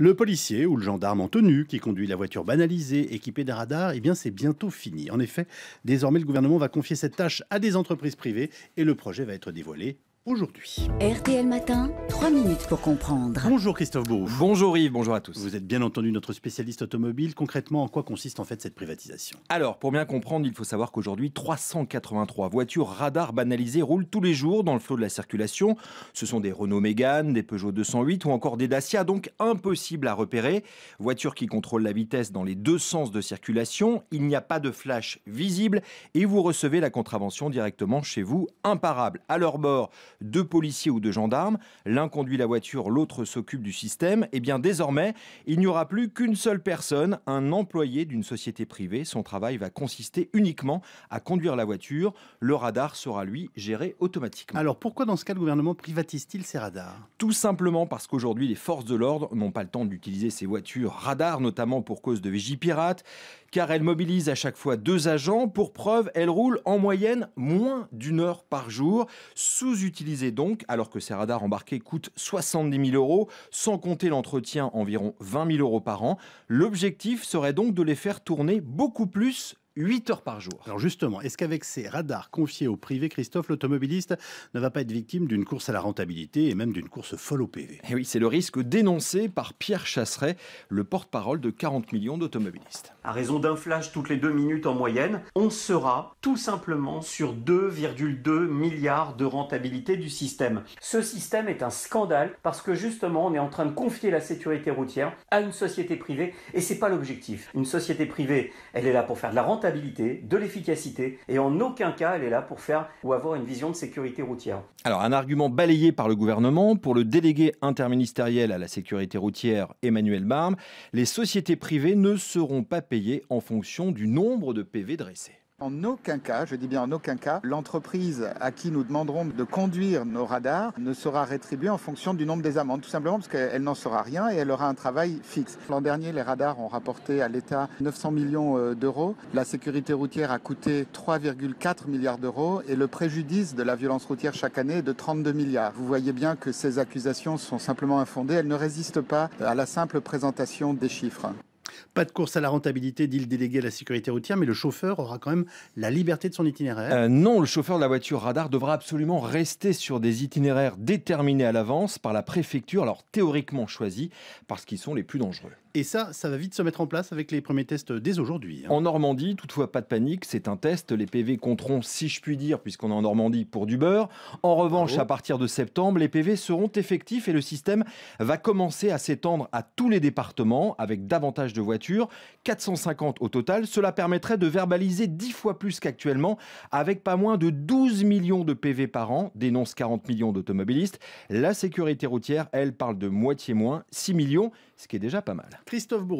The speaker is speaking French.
Le policier ou le gendarme en tenue qui conduit la voiture banalisée, équipée d'un radar, eh bien c'est bientôt fini. En effet, désormais le gouvernement va confier cette tâche à des entreprises privées et le projet va être dévoilé aujourd'hui. RTL Matin, 3 minutes pour comprendre. Bonjour Christophe Bourouf. Bonjour Yves, bonjour à tous. Vous êtes bien entendu notre spécialiste automobile. Concrètement, en quoi consiste en fait cette privatisation Alors, pour bien comprendre, il faut savoir qu'aujourd'hui, 383 voitures radar banalisées roulent tous les jours dans le flot de la circulation. Ce sont des Renault Mégane, des Peugeot 208 ou encore des Dacia, donc impossible à repérer. Voitures qui contrôlent la vitesse dans les deux sens de circulation. Il n'y a pas de flash visible et vous recevez la contravention directement chez vous, imparable. À leur bord, deux policiers ou deux gendarmes, l'un conduit la voiture, l'autre s'occupe du système, et eh bien désormais, il n'y aura plus qu'une seule personne, un employé d'une société privée. Son travail va consister uniquement à conduire la voiture. Le radar sera, lui, géré automatiquement. Alors pourquoi dans ce cas le gouvernement privatise-t-il ces radars Tout simplement parce qu'aujourd'hui, les forces de l'ordre n'ont pas le temps d'utiliser ces voitures radars, notamment pour cause de Vigipirate, car elles mobilisent à chaque fois deux agents. Pour preuve, elles roulent en moyenne moins d'une heure par jour, sous-utilisées donc, alors que ces radars embarqués coûtent 70 000 euros, sans compter l'entretien environ 20 000 euros par an. L'objectif serait donc de les faire tourner beaucoup plus 8 heures par jour. Alors justement, est-ce qu'avec ces radars confiés au privé, Christophe, l'automobiliste ne va pas être victime d'une course à la rentabilité et même d'une course folle au PV Et eh oui, c'est le risque dénoncé par Pierre Chasseret, le porte-parole de 40 millions d'automobilistes. À raison d'un flash toutes les deux minutes en moyenne, on sera tout simplement sur 2,2 milliards de rentabilité du système. Ce système est un scandale parce que justement, on est en train de confier la sécurité routière à une société privée et c'est pas l'objectif. Une société privée, elle est là pour faire de la rentabilité de l'efficacité, et en aucun cas elle est là pour faire ou avoir une vision de sécurité routière. Alors un argument balayé par le gouvernement pour le délégué interministériel à la sécurité routière Emmanuel Barbe, les sociétés privées ne seront pas payées en fonction du nombre de PV dressés. En aucun cas, je dis bien en aucun cas, l'entreprise à qui nous demanderons de conduire nos radars ne sera rétribuée en fonction du nombre des amendes, tout simplement parce qu'elle n'en saura rien et elle aura un travail fixe. L'an dernier, les radars ont rapporté à l'État 900 millions euh, d'euros. La sécurité routière a coûté 3,4 milliards d'euros et le préjudice de la violence routière chaque année est de 32 milliards. Vous voyez bien que ces accusations sont simplement infondées. Elles ne résistent pas à la simple présentation des chiffres. Pas de course à la rentabilité, dit le délégué à la sécurité routière, mais le chauffeur aura quand même la liberté de son itinéraire. Euh, non, le chauffeur de la voiture radar devra absolument rester sur des itinéraires déterminés à l'avance par la préfecture, alors théoriquement choisis, parce qu'ils sont les plus dangereux. Et ça, ça va vite se mettre en place avec les premiers tests dès aujourd'hui. Hein. En Normandie, toutefois, pas de panique, c'est un test. Les PV compteront, si je puis dire, puisqu'on est en Normandie, pour du beurre. En revanche, à partir de septembre, les PV seront effectifs et le système va commencer à s'étendre à tous les départements avec davantage de voitures, 450 au total. Cela permettrait de verbaliser 10 fois plus qu'actuellement, avec pas moins de 12 millions de PV par an, dénonce 40 millions d'automobilistes. La sécurité routière, elle, parle de moitié moins, 6 millions, ce qui est déjà pas mal. Christophe Bourreau.